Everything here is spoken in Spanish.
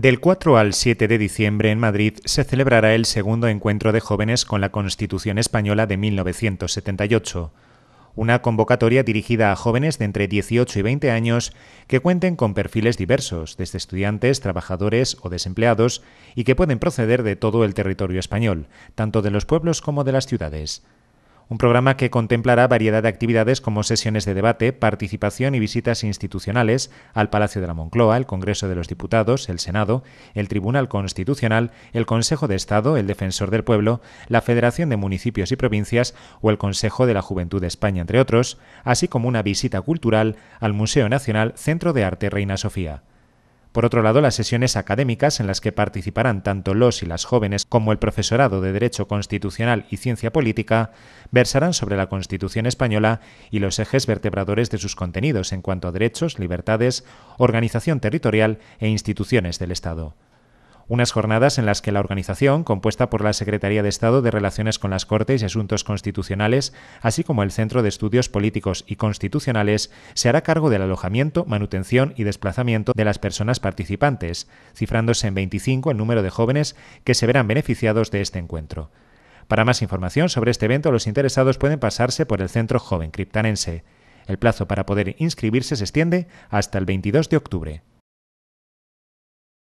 Del 4 al 7 de diciembre en Madrid se celebrará el segundo encuentro de jóvenes con la Constitución Española de 1978, una convocatoria dirigida a jóvenes de entre 18 y 20 años que cuenten con perfiles diversos, desde estudiantes, trabajadores o desempleados, y que pueden proceder de todo el territorio español, tanto de los pueblos como de las ciudades un programa que contemplará variedad de actividades como sesiones de debate, participación y visitas institucionales al Palacio de la Moncloa, el Congreso de los Diputados, el Senado, el Tribunal Constitucional, el Consejo de Estado, el Defensor del Pueblo, la Federación de Municipios y Provincias o el Consejo de la Juventud de España, entre otros, así como una visita cultural al Museo Nacional Centro de Arte Reina Sofía. Por otro lado, las sesiones académicas en las que participarán tanto los y las jóvenes como el profesorado de Derecho Constitucional y Ciencia Política versarán sobre la Constitución española y los ejes vertebradores de sus contenidos en cuanto a derechos, libertades, organización territorial e instituciones del Estado unas jornadas en las que la organización, compuesta por la Secretaría de Estado de Relaciones con las Cortes y Asuntos Constitucionales, así como el Centro de Estudios Políticos y Constitucionales, se hará cargo del alojamiento, manutención y desplazamiento de las personas participantes, cifrándose en 25 el número de jóvenes que se verán beneficiados de este encuentro. Para más información sobre este evento, los interesados pueden pasarse por el Centro Joven Criptanense. El plazo para poder inscribirse se extiende hasta el 22 de octubre.